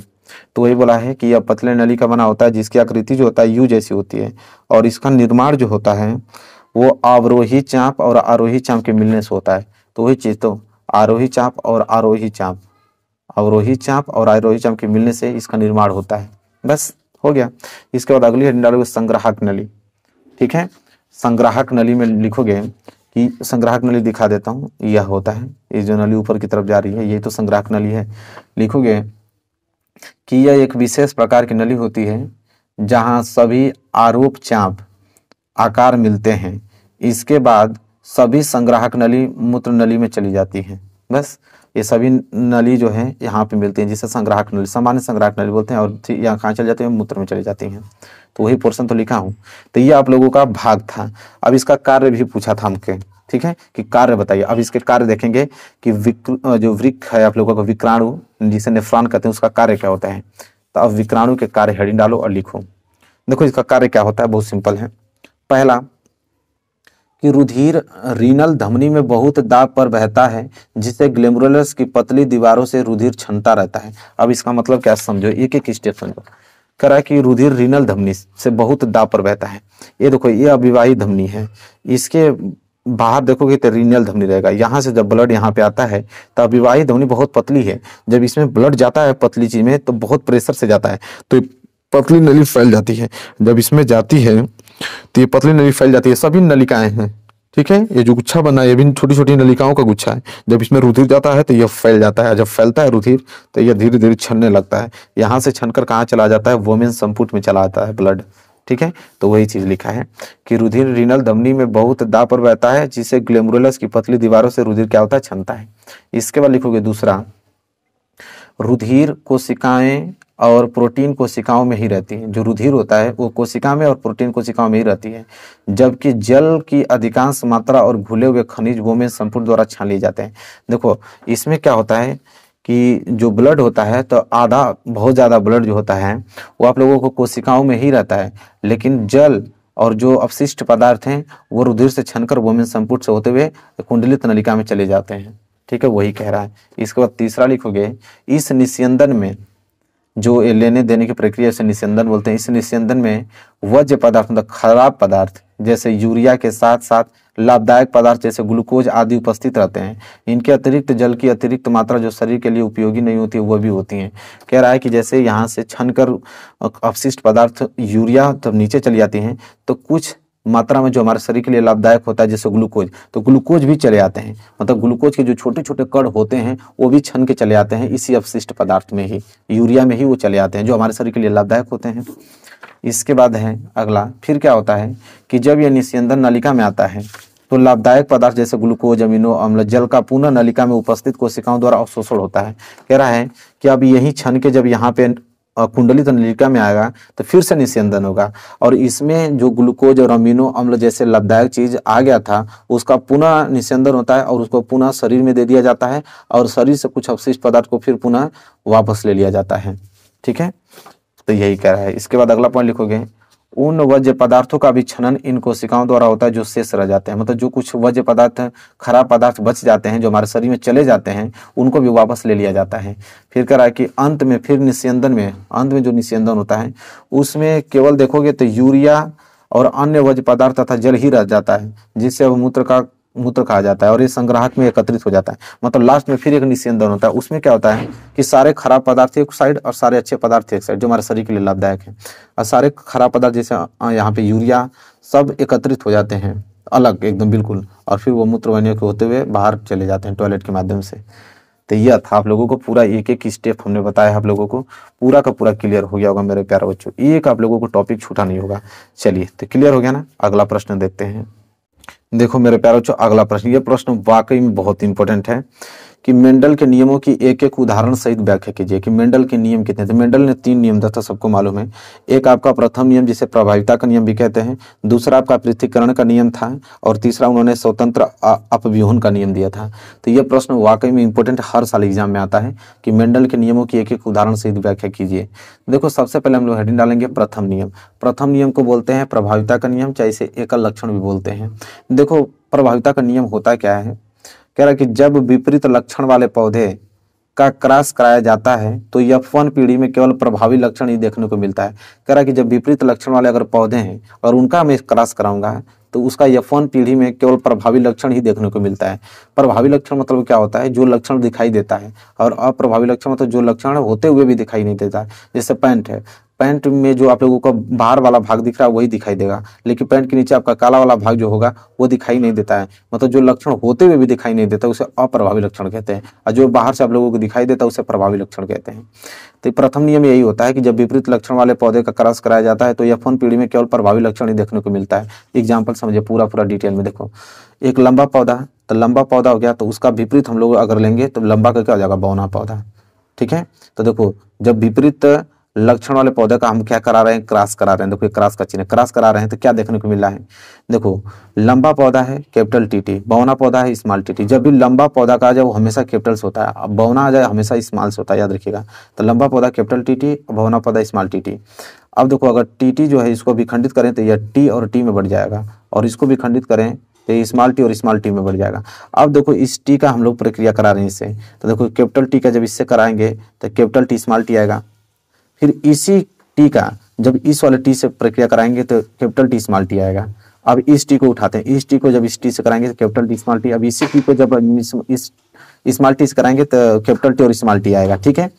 तो वही बोला है कि यह पतले नली का बना होता है जिसकी आकृति जो होता है यू जैसी होती है और इसका निर्माण जो होता है वो अवरोही चाप और आरोही चाप के मिलने से होता है तो वही चीज़ तो आरोही चाप और आरोही चाप अवरोही चाप और आरोही चाप के मिलने से इसका निर्माण होता है बस हो गया इसके बाद अगली संग्राहक नली ठीक है संग्राहक नली में लिखोगे कि संग्राहक नली दिखा देता हूँ यह होता है ये जो नली ऊपर की तरफ जा रही है ये तो संग्राहक नली है लिखोगे कि यह एक विशेष प्रकार की नली होती है जहां सभी आरोप चाप आकार मिलते हैं इसके बाद सभी संग्राहक नली मूत्र नली में चली जाती है बस ये सभी नली जो है यहाँ पे मिलती हैं जिसे संग्राहक नली सामान्य संग्राहक नली बोलते हैं और यहाँ कहाँ चले जाते हैं मूत्र में चले जाती हैं तो वही पोर्शन तो लिखा हूँ तो ये आप लोगों का भाग था अब इसका कार्य भी पूछा था हमके ठीक है कि कार्य बताइए अब इसके कार्य देखेंगे कि जो वृक्ष है आप लोगों का विक्राणु जिसे नेफ्रान कहते हैं उसका कार्य क्या होता है तो अब विक्राणु के कार्य हेडिंग डालो और लिखो देखो इसका कार्य क्या होता है बहुत सिंपल है पहला कि रुधिर रीनल धमनी में बहुत दाब पर बहता है जिससे ग्लेमरुलस की पतली दीवारों से रुधिर छनता रहता है अब इसका मतलब क्या समझो एक एक स्टेप समझो करा कि रुधिर रीनल धमनी से बहुत दाब पर बहता है ये देखो ये अविवाहित धमनी है इसके बाहर देखोगे तो रीनल धमनी रहेगा यहाँ से जब ब्लड यहाँ पे आता है तो अविवाहित धमनी बहुत पतली है जब इसमें ब्लड जाता है पतली चीज में तो बहुत प्रेशर से जाता है तो पतली नली फैल जाती है जब इसमें जाती है तो ये पतली नली फैल जाती है सभी नलिकाएं हैं ठीक है ये जो गुच्छा बना है ये भी छोटी छोटी नलिकाओं का गुच्छा है जब इसमें रुधिर जाता है तो यह फैल जाता है जब फैलता है रुधिर तो यह धीरे धीरे छनने लगता है यहाँ से छनकर कहाँ चला जाता है वोमेन संपुट में चला आता है ब्लड ठीक है तो वही चीज लिखा है कि रुधिर रिनल धमनी में बहुत दा पर बहता है जिसे ग्लेमुरलस की पतली दीवारों से रुधिर क्या होता है छनता है इसके बाद लिखोगे दूसरा रुधिर कोशिकाएं और प्रोटीन कोशिकाओं में ही रहती है जो रुधिर होता है वो कोशिका में और प्रोटीन कोशिकाओं में ही रहती है जबकि जल की अधिकांश मात्रा और घुले हुए खनिज वो में संपूर्ण द्वारा छान लिए जाते हैं देखो इसमें क्या होता है कि जो ब्लड होता है तो आधा बहुत ज़्यादा ब्लड जो होता है वो आप लोगों को कोशिकाओं में ही रहता है लेकिन जल और जो अपशिष्ट पदार्थ हैं वो रुधिर से छनकर वोमेन संपुट से होते हुए कुंडलित नलिका में चले जाते हैं ठीक है वही कह रहा है इसके बाद तीसरा लिखोगे इस निस्यंदन में जो लेने देने की प्रक्रिया से निस्यंदन बोलते हैं इस निस्यंदन में वज्य पदार्थ मतलब खराब पदार्थ जैसे यूरिया के साथ साथ लाभदायक पदार्थ जैसे ग्लूकोज आदि उपस्थित रहते हैं इनके अतिरिक्त जल की अतिरिक्त मात्रा जो शरीर के लिए उपयोगी नहीं होती वह भी होती हैं कह रहा है कि जैसे यहाँ से छनकर अवशिष्ट पदार्थ यूरिया तब नीचे चली जाती हैं तो कुछ मात्रा में जो हमारे शरीर के लिए लाभदायक होता है जैसे ग्लूकोज तो ग्लूकोज भी चले आते हैं मतलब ग्लूकोज के जो छोटे छोटे कण होते हैं वो भी छन के चले आते हैं इसी अवशिष्ट पदार्थ में ही यूरिया में ही वो चले आते हैं जो हमारे शरीर के लिए लाभदायक होते हैं इसके बाद है अगला फिर क्या होता है कि जब यह निस्यंदन नलिका में आता है तो लाभदायक पदार्थ जैसे ग्लूकोज अमीनो अम्ल जल का पुनः नलिका में उपस्थित कोशिकाओं द्वारा अवशोषण होता है कह रहा है कि अब यही छन के जब यहाँ पे कुंडली तंडलिका में आएगा तो फिर से निस्यंदन होगा और इसमें जो ग्लूकोज और अमीनो अम्ल जैसे लाभदायक चीज आ गया था उसका पुनः निस्यंदन होता है और उसको पुनः शरीर में दे दिया जाता है और शरीर से कुछ अवशिष्ट पदार्थ को फिर पुनः वापस ले लिया जाता है ठीक है तो यही कह रहा है इसके बाद अगला पॉइंट लिखोगे उन वज्य पदार्थों का भी छनन इन कोशिकाओं द्वारा होता है जो शेष रह जाते हैं मतलब जो कुछ वज्य पदार्थ खराब पदार्थ बच जाते हैं जो हमारे शरीर में चले जाते हैं उनको भी वापस ले लिया जाता है फिर कह रहा है कि अंत में फिर निस्यंदन में अंत में जो निस्यंदन होता है उसमें केवल देखोगे तो यूरिया और अन्य वज पदार्थ तथा जल ही रह जाता है जिससे अब मूत्र का मूत्र कहा जाता है और ये संग्राहक में एकत्रित हो जाता है मतलब लास्ट में फिर एक निस्यंदन होता है उसमें क्या होता है कि सारे खराब पदार्थ एक साइड और सारे अच्छे पदार्थ एक साइड जो हमारे शरीर के लिए लाभदायक है और सारे खराब पदार्थ जैसे यहाँ पे यूरिया सब एकत्रित हो जाते हैं अलग एकदम बिल्कुल और फिर वो मूत्र वन्य के होते हुए बाहर चले जाते हैं टॉयलेट के माध्यम से तो यह था आप लोगों को पूरा एक एक स्टेप हमने बताया आप लोगों को पूरा का पूरा क्लियर हो गया होगा मेरे प्यारे बच्चों एक आप लोगों को टॉपिक छूटा नहीं होगा चलिए तो क्लियर हो गया ना अगला प्रश्न देखते हैं देखो मेरे प्यारे बच्चों अगला प्रश्न ये प्रश्न वाकई में बहुत इंपॉर्टेंट है कि मेंडल के नियमों की एक एक उदाहरण सहित व्याख्या कीजिए कि मेंडल के नियम कितने थे मेंडल ने तीन नियम था सबको मालूम है एक आपका प्रथम नियम जिसे प्रभाविता का नियम भी कहते हैं दूसरा आपका पृथ्वीकरण का नियम था और तीसरा उन्होंने स्वतंत्र अपव्यूहन का नियम दिया था तो यह प्रश्न वाकई में इंपॉर्टेंट हर साल एग्जाम में आता है कि मेंडल के नियमों की एक एक उदाहरण सहित व्याख्या कीजिए देखो सबसे पहले हम लोग हेडिंग डालेंगे प्रथम नियम प्रथम नियम को बोलते हैं प्रभाविता का नियम चाहे इसे एकल लक्षण भी बोलते हैं देखो प्रभाविता का नियम होता क्या है कह रहा कि जब विपरीत लक्षण वाले पौधे का क्रॉस कराया जाता है तो यफ वन पीढ़ी में केवल प्रभावी लक्षण ही देखने को मिलता है कह रहा कि जब विपरीत लक्षण वाले अगर पौधे हैं और उनका मैं क्रॉस कराऊंगा तो उसका यफ वन पीढ़ी में केवल प्रभावी लक्षण ही देखने को मिलता है प्रभावी लक्षण मतलब क्या होता है जो लक्षण दिखाई देता है और अप्रभावी लक्षण मतलब जो लक्षण होते हुए भी दिखाई नहीं देता है जैसे पैंट है पैंट में जो आप लोगों का बाहर वाला भाग दिख रहा है वही दिखाई देगा लेकिन पैंट के नीचे आपका काला वाला भाग जो होगा वो दिखाई नहीं देता है मतलब जो लक्षण होते हुए भी दिखाई नहीं देता उसे अप्रभावी लक्षण कहते हैं और जो बाहर से आप लोगों को दिखाई देता है उसे प्रभावी लक्षण कहते हैं तो प्रथम नियम यही होता है कि जब विपरीत लक्षण वाले पौधे का क्रॉस कराया जाता है तो यह फोन पीढ़ी में केवल प्रभावी लक्षण ही देखने को मिलता है एग्जाम्पल समझे पूरा पूरा डिटेल में देखो एक लंबा पौधा तो लंबा पौधा हो गया तो उसका विपरीत हम लोग अगर लेंगे तो लंबा का क्या हो जाएगा बौना पौधा ठीक है तो देखो जब विपरीत लक्षण वाले पौधे का हम क्या करा रहे हैं क्रॉस करा रहे हैं देखो ये क्रॉस का चिन्ह क्रॉस करा रहे हैं तो क्या देखने को मिला है देखो लंबा पौधा है कैपिटल टी टी बौना पौधा है स्मॉल टी टी जब भी लंबा पौधा का आ जाए वो हमेशा कैपिटल्स होता है अब बौना आ जाए हमेशा स्मॉल्स होता है याद रखिएगा तो लंबा पौधा कैपिटल टी टी बौना पौधा स्मॉल टी टी अब देखो अगर टी टी जो है इसको विखंडित करें तो यह टी और टी में बढ़ जाएगा और इसको विखंडित करें तो स्मॉल टी और स्मॉल टी में बढ़ जाएगा अब देखो इस टी का हम लोग प्रक्रिया करा रहे हैं इससे तो देखो कैपिटल टी का जब इससे कराएंगे तो कैपिटल टी स्मॉल टी आएगा फिर इसी टी का जब इस वाले टी से प्रक्रिया कराएंगे तो कैपिटल टी स्मॉल टी आएगा अब इस टी को उठाते हैं इस टी को जब इस टी से कराएंगे तो कैपिटल टी स्मॉल टी अब इसी टी को जब इस स्मॉल टी से कराएंगे तो कैपिटल टी और स्मॉल टी आएगा ठीक है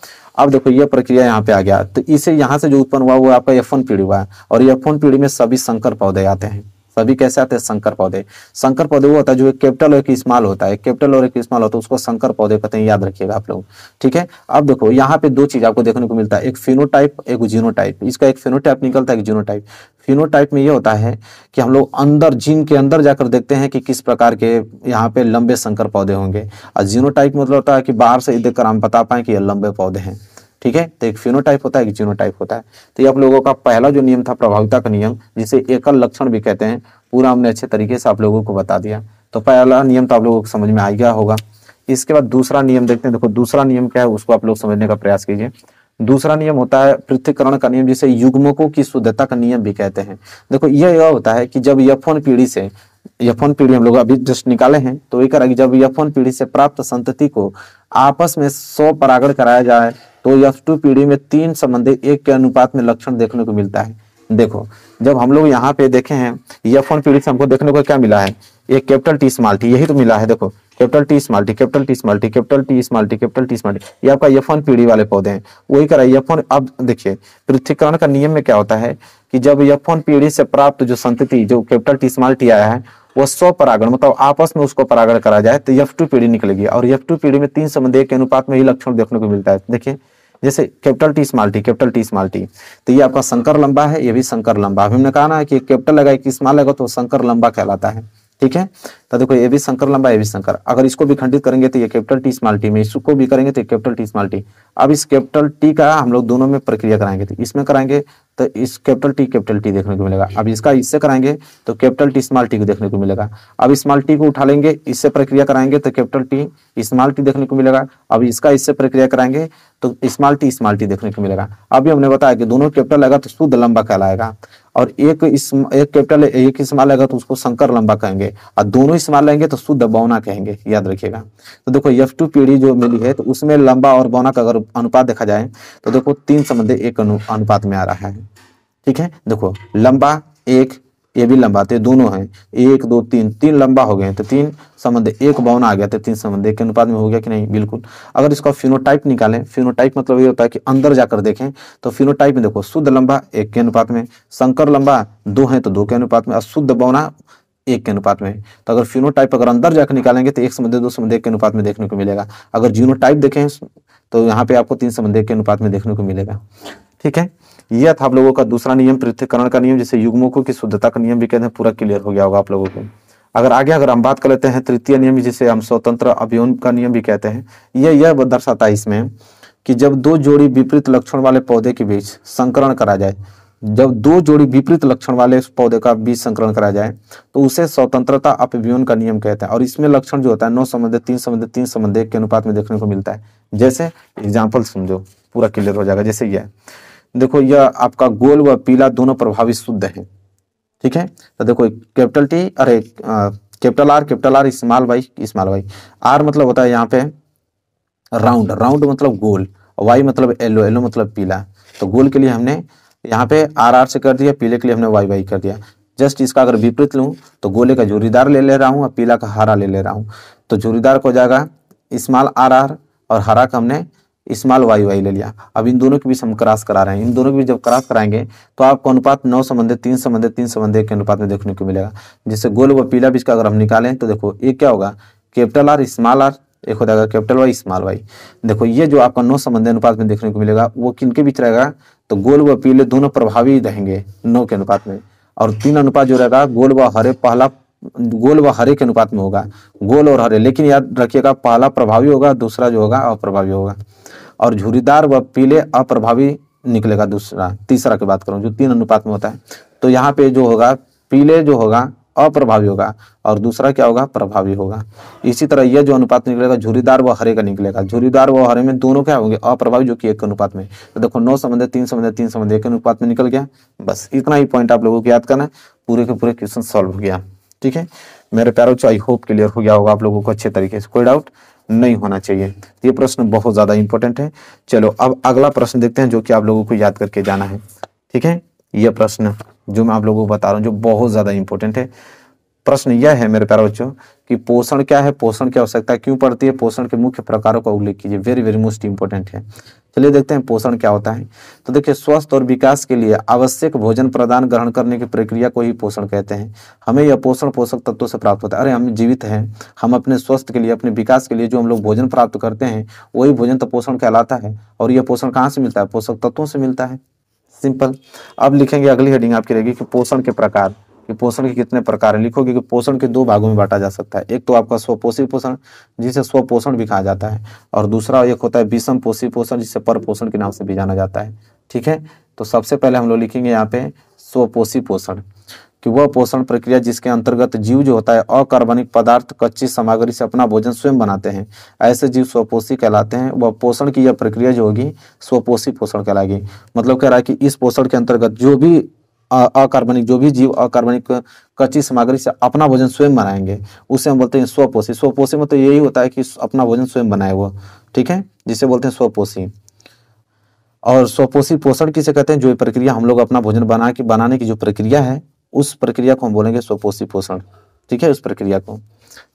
अब देखो ये प्रक्रिया यहाँ पे आ गया तो इसे यहाँ से जो उत्पन्न हुआ वो आपका एफ वन पीढ़ी हुआ है और एफ वन पीढ़ी में सभी संकर पौधे आते हैं सभी कैसे आते हैं संकर पौधे संकर पौधे वो होता है जो एक कैपिटल और एक स्मॉल होता है कैपिटल और एक स्मॉल होता है उसको संकर पौधे कहते हैं याद रखिएगा आप लोग ठीक है अब देखो यहाँ पे दो चीज आपको देखने को मिलता है एक फिनोटाइप एक जीनोटाइप इसका एक फिनोटाइप निकलता है एक जीनोटाइप फिनोटाइप में ये होता है कि हम लोग अंदर जीन के अंदर जाकर देखते हैं कि किस प्रकार के यहाँ पे लंबे संकर पौधे होंगे और जीनोटाइप मतलब होता है कि बाहर से देखकर हम बता पाए कि ये लंबे पौधे हैं ठीक है तो एक फिनोटाइप होता है एक जीनोटाइप होता है तो ये आप लोगों का पहला जो नियम था प्रभाविता का नियम जिसे एकल लक्षण भी कहते हैं पूरा हमने अच्छे तरीके से आप लोगों को बता दिया तो पहला नियम तो आप लोगों को समझ में आ गया होगा इसके बाद दूसरा नियम देखते हैं देखो दूसरा नियम क्या है उसको आप लोग समझने का प्रयास कीजिए दूसरा नियम होता है पृथ्वीकरण का नियम जिसे युग्मकों की शुद्धता का नियम भी कहते हैं देखो यह होता है कि जब यफोन पीढ़ी से यफोन पीढ़ी हम लोग अभी जस्ट निकाले हैं तो ये करा कि जब यफोन पीढ़ी से प्राप्त संतति को आपस में सौ परागण कराया जाए तो यफ टू पीढ़ी में तीन संबंधी एक के अनुपात में लक्षण देखने को मिलता है देखो जब हम लोग यहाँ पे देखे हैं यफ वन पीढ़ी से हमको देखने को क्या मिला है एक कैपिटल टी स्मॉल टी यही तो मिला है देखो capital T small T capital T small T capital T small T capital T small T ये आपका यफ वन पीढ़ी वाले पौधे हैं वही कर यफ वन अब देखिए पृथ्वीकरण का नियम में क्या होता है कि जब यफ वन पीढ़ी से प्राप्त जो संतति जो कैपिटल टी स्मॉल टी आया है वो सौ परागण मतलब आपस में उसको परागण करा जाए तो यफ टू पीढ़ी निकलेगी और यफ टू पीढ़ी में तीन संबंधी के अनुपात में ही लक्षण देखने को मिलता है देखिए जैसे capital T small T capital T small T तो ये आपका संकर लंबा है ये भी संकर लंबा अभी हमने कहा ना कि कैपिटल लगा कि स्मॉल लगा तो संकर लंबा कहलाता है ठीक है तो देखो ये भी शंकर लंबा ये भी शंकर अगर इसको भी खंडित करेंगे तो ये कैपिटल टी स्मॉल टी में इसको भी करेंगे तो कैपिटल टी स्मॉल टी अब इस कैपिटल टी का हम लोग दोनों में प्रक्रिया कराएंगे तो इसमें कराएंगे तो इस कैपिटल टी कैपिटल टी देखने को मिलेगा अब इसका इससे कराएंगे तो कैपिटल टी स्मॉल टी को देखने को मिलेगा अब स्मॉल टी को उठा लेंगे इससे प्रक्रिया कराएंगे तो कैपिटल टी स्मॉल टी देखने को मिलेगा अब इसका इससे प्रक्रिया कराएंगे तो स्मॉल टी स्मॉल टी देखने को मिलेगा अभी हमने बताया कि दोनों कैपिटल आएगा तो शुद्ध लंबा कहलाएगा और एक इस एक कैपिटल एक इस्तेमाल आएगा तो उसको संकर लंबा कहेंगे और दोनों इस्तेमाल लेंगे तो शुद्ध बौना कहेंगे याद रखिएगा तो देखो यफ टू पीढ़ी जो मिली है तो उसमें लंबा और बौना का अगर अनुपात देखा जाए तो देखो तीन संबंधी एक अनुपात में आ रहा है ठीक है देखो लंबा एक ये भी लंबा थे तो दोनों हैं एक दो तीन तीन लंबा हो गए तो तीन संबंध एक बावन आ गया तो तीन संबंध एक अनुपात में हो गया कि नहीं बिल्कुल अगर इसका फिनोटाइप निकालें फिनोटाइप मतलब ये होता है कि अंदर जाकर देखें तो फिनोटाइप में देखो शुद्ध लंबा एक के अनुपात में संकर लंबा दो है तो दो के अनुपात में अशुद्ध बौना एक के अनुपात में तो अगर फिनोटाइप अगर अंदर जाकर निकालेंगे तो एक संबंध दो संबंध एक के अनुपात में देखने को मिलेगा अगर जीनोटाइप देखें तो यहाँ पे आपको तीन संबंध एक के अनुपात में देखने को मिलेगा ठीक है यह था आप लोगों का दूसरा नियम पृथ्वीकरण का नियम जिसे युग्मों की शुद्धता का नियम भी कहते हैं पूरा क्लियर हो गया होगा आप लोगों को अगर आगे अगर हम बात कर लेते हैं तृतीय नियम जिसे हम स्वतंत्र अभियोन का नियम भी कहते हैं यह यह दर्शाता है इसमें कि जब दो जोड़ी विपरीत लक्षण वाले पौधे के बीच संकरण करा जाए जब दो जोड़ी विपरीत लक्षण वाले पौधे का बीज संकरण कराया जाए तो उसे स्वतंत्रता अपव्यून का नियम कहते हैं और इसमें लक्षण जो होता है नौ संबंध तीन संबंध तीन संबंध के अनुपात में देखने को मिलता है जैसे एग्जाम्पल समझो पूरा क्लियर हो जाएगा जैसे यह देखो यह आपका गोल व पीला दोनों प्रभावी शुद्ध है ठीक है तो देखो कैपिटल टी अरे capital R capital R small Y small Y R मतलब होता है यहाँ पे राउंड राउंड मतलब गोल वाई मतलब येलो येलो मतलब पीला तो गोल के लिए हमने यहाँ पे आर आर से कर दिया पीले के लिए हमने वाई वाई कर दिया जस्ट इसका अगर विपरीत लूँ तो गोले का जोरीदार ले ले रहा हूँ और पीला का हरा ले ले रहा हूँ तो जोरीदार को जाएगा स्मॉल आर आर और हरा का हमने स्मॉल वाई वाई ले लिया अब इन दोनों के बीच हम क्रॉस करा रहे हैं इन दोनों के बीच जब क्रॉस कराएंगे तो आपको अनुपात नौ संबंधित तीन संबंधित तीन संबंधित के अनुपात में देखने को मिलेगा जैसे गोल व पीला बीच का अगर हम निकालें तो देखो ये क्या होगा कैपिटल आर स्मॉल आर एक हो जाएगा कैपिटल वाई स्मॉल वाई देखो ये जो आपका नौ संबंधी अनुपात में देखने को मिलेगा वो किनके बीच रहेगा तो गोल व पीले दोनों प्रभावी रहेंगे नौ के अनुपात में और तीन अनुपात जो रहेगा गोल व हरे पहला गोल व हरे के अनुपात में होगा गोल और हरे लेकिन याद रखिएगा पहला प्रभावी होगा दूसरा जो होगा अप्रभावी होगा और झूरीदार व पीले अप्रभावी निकलेगा दूसरा तीसरा की बात करूं जो तीन अनुपात में होता है तो यहाँ पे जो होगा पीले जो होगा अप्रभावी होगा और दूसरा क्या होगा प्रभावी होगा इसी तरह यह जो अनुपात निकलेगा झूरीदार व हरे का निकलेगा झूरीदार व हरे में दोनों क्या होंगे अप्रभावी जो कि एक अनुपात में तो देखो नौ संबंध तीन संबंध तीन संबंध एक अनुपात में निकल गया बस इतना ही पॉइंट आप लोगों को याद करना पूरे के पूरे क्वेश्चन सोल्व हो गया ठीक है मेरे प्यारों आई होप क्लियर हो गया होगा आप लोगों को अच्छे तरीके से कोई डाउट नहीं होना चाहिए ये प्रश्न बहुत ज़्यादा इंपॉर्टेंट है चलो अब अगला प्रश्न देखते हैं जो कि आप लोगों को याद करके जाना है ठीक है यह प्रश्न जो मैं आप लोगों को बता रहा हूँ जो बहुत ज़्यादा इंपॉर्टेंट है प्रश्न यह है मेरे प्यारे बच्चों कि पोषण क्या है पोषण की आवश्यकता क्यों पड़ती है पोषण के मुख्य प्रकारों का उल्लेख कीजिए वेरी वेरी मोस्ट इंपॉर्टेंट है चलिए देखते हैं पोषण क्या होता है तो देखिए स्वस्थ और विकास के लिए आवश्यक भोजन प्रदान ग्रहण करने की प्रक्रिया को ही पोषण कहते हैं हमें यह पोषण पोषक तत्वों से प्राप्त होता है अरे हम जीवित हैं हम अपने स्वस्थ के लिए अपने विकास के लिए जो हम लोग भोजन प्राप्त करते हैं वही भोजन तो पोषण कहलाता है और यह पोषण कहाँ से मिलता है पोषक तत्वों से मिलता है सिंपल अब लिखेंगे अगली हेडिंग आपकी रहेगी कि पोषण के प्रकार कि पोषण के कितने प्रकार है लिखो क्योंकि पोषण के दो भागों में बांटा जा सकता है एक तो आपका स्वपोषी पोषण जिसे स्वपोषण भी कहा जाता है और दूसरा एक होता है विषम पोषी पोषण जिसे पर पोषण के नाम से भी जाना जाता है ठीक है तो सबसे पहले हम लोग लिखेंगे यहाँ पे स्वपोषी पोषण कि वह पोषण प्रक्रिया जिसके अंतर्गत जीव जो होता है अकार्बनिक पदार्थ कच्ची सामग्री से अपना भोजन स्वयं बनाते हैं ऐसे जीव स्वपोषी कहलाते हैं वह पोषण की यह प्रक्रिया जो होगी स्वपोषी पोषण कहलाएगी मतलब कह रहा है कि इस पोषण के अंतर्गत जो भी अकार्बनिक जो भी जीव अकार्बनिक कच्ची सामग्री से अपना भोजन स्वयं बनाएंगे उसे हम बोलते हैं स्वपोषी स्वपोषी मतलब यही होता है कि अपना भोजन स्वयं बनाए वो ठीक है जिसे बोलते हैं स्वपोषी और स्वपोषी पोषण किसे कहते हैं जो प्रक्रिया हम लोग अपना भोजन बना के बनाने की जो प्रक्रिया है उस प्रक्रिया को हम बोलेंगे स्वपोषी पोषण ठीक है उस प्रक्रिया को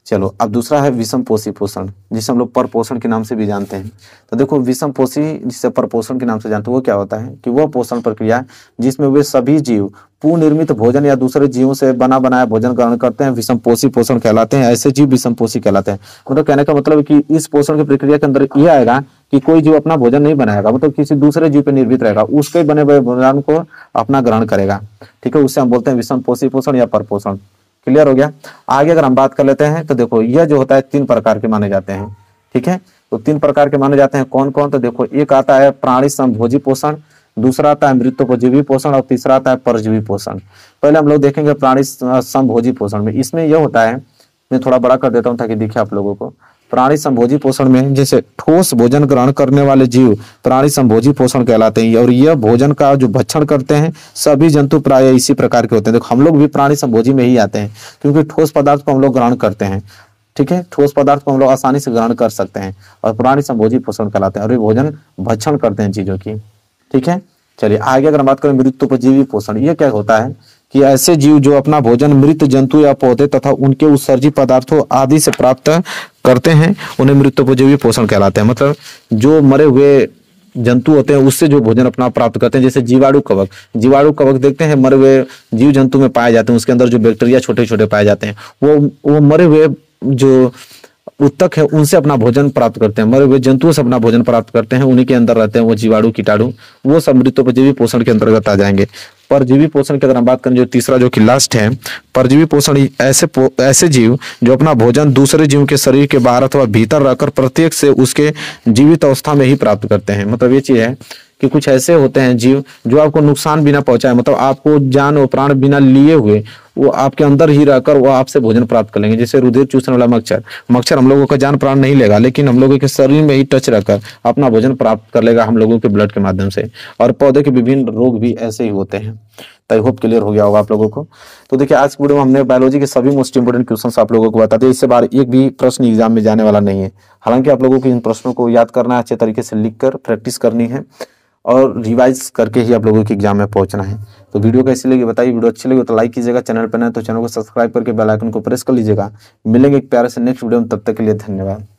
चलो अब दूसरा है विषम पोषी पोषण जिसे हम लोग पर पोषण के नाम से भी जानते हैं तो देखो विषम पोषी जिसे पर पोषण के नाम से जानते हैं वो क्या होता है कि वह पोषण प्रक्रिया जिसमें वे सभी जीव पुनिर्मित भोजन या दूसरे जीवों से बना बनाया भोजन ग्रहण करते हैं विषम पोषी पोषण कहलाते हैं ऐसे जीव विषम पोषी कहलाते हैं मतलब कहने का मतलब कि इस पोषण की प्रक्रिया के अंदर यह आएगा कि कोई जीव अपना भोजन नहीं बनाएगा मतलब किसी दूसरे जीव पर निर्मित रहेगा उसके बने हुए भोजन को अपना ग्रहण करेगा ठीक है उससे हम बोलते हैं विषम पोषी पोषण या पर पोषण क्लियर हो गया आगे अगर हम बात कर लेते हैं तो देखो यह जो होता है तीन प्रकार के माने जाते हैं ठीक है तो तीन प्रकार के माने जाते हैं कौन कौन तो देखो एक आता है प्राणी संभोजी पोषण दूसरा आता है मृत्यु मृत्युपजीवी पोषण और तीसरा आता है परजीवी पोषण पहले हम लोग देखेंगे प्राणी संभोजी पोषण में इसमें यह होता है मैं थोड़ा बड़ा कर देता हूँ ताकि दिखे आप लोगों को प्राणी संभोजी पोषण में जैसे ठोस भोजन ग्रहण करने वाले जीव प्राणी संभोजी पोषण कहलाते हैं और यह भोजन का जो भक्षण करते हैं सभी जंतु प्राय इसी प्रकार के होते हैं देखो हम लोग भी प्राणी संभोजी में ही आते हैं क्योंकि ठोस पदार्थ को हम लोग ग्रहण करते हैं ठीक है ठोस पदार्थ को हम लोग आसानी से ग्रहण कर सकते हैं और प्राणी संभोजी पोषण कहलाते हैं और ये भोजन भक्षण करते हैं चीजों की ठीक है चलिए आगे अगर हम बात करें मृत्यु पोषण ये क्या होता है कि ऐसे जीव जो अपना भोजन मृत जंतु या पौधे तथा उनके उत्सर्जी पदार्थों आदि से प्राप्त करते हैं उन्हें मृत उपजीवी पोषण कहलाते हैं मतलब जो मरे हुए जंतु होते हैं उससे जो भोजन अपना प्राप्त करते हैं जैसे जीवाणु कवक जीवाणु कवक देखते हैं मरे हुए जीव जंतु में पाए जाते हैं उसके अंदर जो बैक्टीरिया छोटे छोटे पाए जाते हैं वो वो मरे हुए जो उत्तक है उनसे अपना भोजन प्राप्त करते हैं मरे हुए जंतुओं से अपना भोजन प्राप्त करते हैं उन्हीं के अंदर रहते हैं वो जीवाणु कीटाणु वो समृद्ध परजीवी पोषण के अंतर्गत आ जाएंगे परजीवी पोषण की अगर हम बात करें जो तीसरा जो कि लास्ट है परजीवी पोषण ऐसे पो, ऐसे जीव जो अपना भोजन दूसरे जीव के शरीर के बाहर अथवा भीतर रहकर प्रत्येक से उसके जीवित अवस्था में ही प्राप्त करते हैं मतलब ये चीज है कि कुछ ऐसे होते हैं जीव जो आपको नुकसान बिना पहुंचाए मतलब आपको जान और प्राण बिना लिए हुए वो आपके अंदर ही रहकर वो आपसे भोजन प्राप्त कर लेंगे जैसे रुधिर चूसने वाला मच्छर मच्छर हम लोगों का जान प्राण नहीं लेगा लेकिन हम लोगों के शरीर में ही टच रहकर अपना भोजन प्राप्त कर लेगा हम लोगों के ब्लड के माध्यम से और पौधे के विभिन्न रोग भी ऐसे ही होते हैं तो आई होप क्लियर हो गया होगा आप लोगों को तो देखिए आज के वीडियो में हमने बायोलॉजी के सभी मोस्ट इंपोर्टेंट क्वेश्चन आप लोगों को बताते दिए इससे बार एक भी प्रश्न एग्जाम में जाने वाला नहीं है हालांकि आप लोगों को इन प्रश्नों को याद करना अच्छे तरीके से लिख प्रैक्टिस करनी है और रिवाइज करके ही आप लोगों के एग्जाम में पहुंचना है तो वीडियो कैसी लगी बताइए वीडियो अच्छी लगी तो लाइक कीजिएगा चैनल पर ना तो चैनल को सब्सक्राइब करके बेल आइकन को प्रेस कर लीजिएगा मिलेंगे एक प्यारे से नेक्स्ट वीडियो में तब तक के लिए धन्यवाद